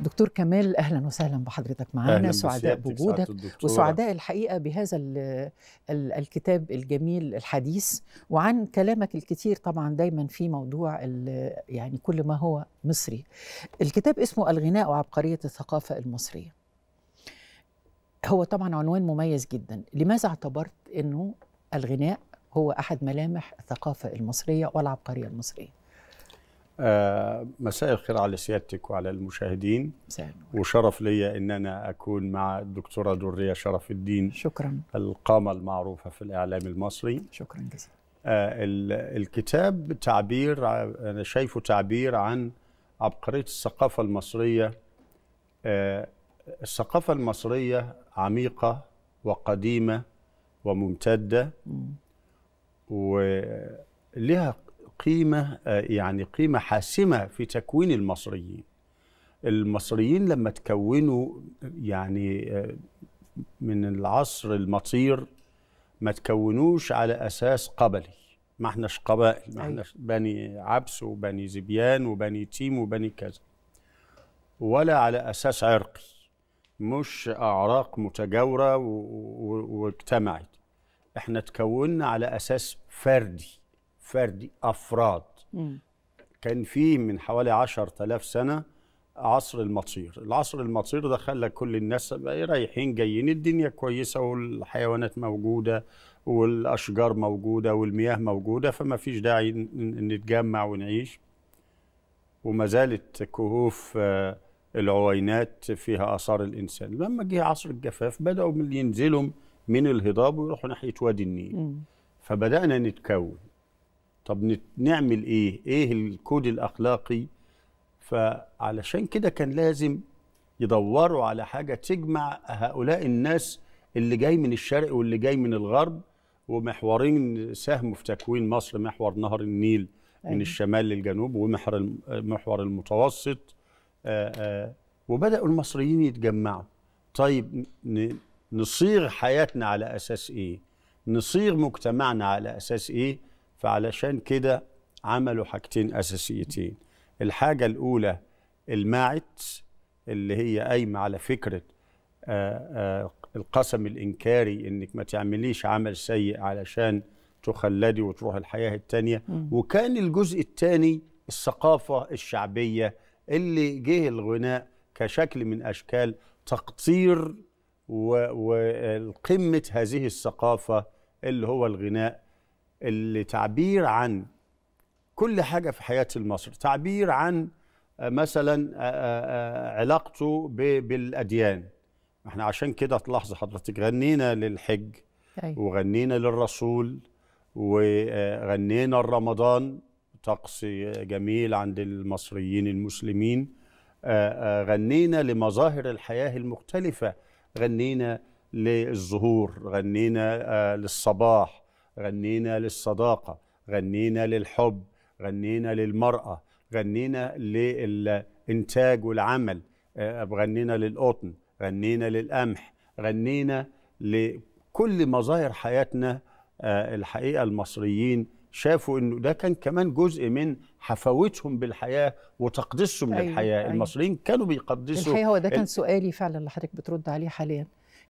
دكتور كمال اهلا وسهلا بحضرتك معانا سعداء بوجودك وسعداء الحقيقه بهذا الكتاب الجميل الحديث وعن كلامك الكثير طبعا دايما في موضوع يعني كل ما هو مصري الكتاب اسمه الغناء وعبقريه الثقافه المصريه هو طبعا عنوان مميز جدا لماذا اعتبرت انه الغناء هو احد ملامح الثقافه المصريه والعبقريه المصريه آه مساء الخير على سيادتك وعلى المشاهدين وشرف لي ان انا اكون مع الدكتوره دريه شرف الدين شكرا القامه المعروفه في الاعلام المصري شكرا جزيلا آه الكتاب تعبير انا شايفه تعبير عن عبقريه الثقافه المصريه آه الثقافه المصريه عميقه وقديمه وممتده ولها قيمة آه، يعني قيمة حاسمة في تكوين المصريين المصريين لما تكونوا يعني آه، من العصر المطير ما تكونوش على أساس قبلي ما احناش قبائل ما أيوة. احناش بني عبس وبني زبيان وبني تيم وبني كذا ولا على أساس عرقي مش أعراق متجاورة واجتمعت احنا تكوننا على أساس فردي فردي افراد كان فيه من حوالي 10000 سنه عصر المطير العصر المطير ده خلى كل الناس رايحين جايين الدنيا كويسه والحيوانات موجوده والاشجار موجوده والمياه موجوده فما فيش داعي نتجمع ونعيش وما زالت كهوف آه، العوينات فيها اثار الانسان لما جه عصر الجفاف بداوا ينزلوا من الهضاب ويروحوا ناحيه وادي النيل فبدانا نتكون طب نعمل ايه ايه الكود الاخلاقي فعلشان كده كان لازم يدوروا على حاجه تجمع هؤلاء الناس اللي جاي من الشرق واللي جاي من الغرب ومحورين ساهموا في تكوين مصر محور نهر النيل أيوة. من الشمال للجنوب ومحور محور المتوسط وبداوا المصريين يتجمعوا طيب نصيغ حياتنا على اساس ايه نصيغ مجتمعنا على اساس ايه فعلشان كده عملوا حاجتين اساسيتين الحاجه الاولى الماعت اللي هي قايمه على فكره آآ آه، آآ آه، القسم الانكاري انك ما تعمليش عمل سيء علشان تخلدي وتروح الحياه الثانيه وكان الجزء الثاني الثقافه الشعبيه اللي جه الغناء كشكل من اشكال تقطير وقمه هذه الثقافه اللي هو الغناء التعبير عن كل حاجة في حياة المصري تعبير عن آه، مثلا آه، آه، علاقته بالأديان احنا عشان كده تلاحظ حضرتك غنينا للحج وغنينا للرسول وغنينا الرمضان طقس جميل عند المصريين المسلمين غنينا لمظاهر الحياة المختلفة غنينا للظهور غنينا للصباح غنينا للصداقه غنينا للحب غنينا للمراه غنينا للانتاج والعمل آه، غنينا للقطن غنينا للقمح غنينا لكل مظاهر حياتنا آه، الحقيقه المصريين شافوا انه ده كان كمان جزء من حفاوتهم بالحياه وتقديسهم أيوة للحياه أيوة المصريين كانوا بيقدسوا الحقيقه هو ده كان سؤالي فعلا اللي حضرتك بترد عليه حاليا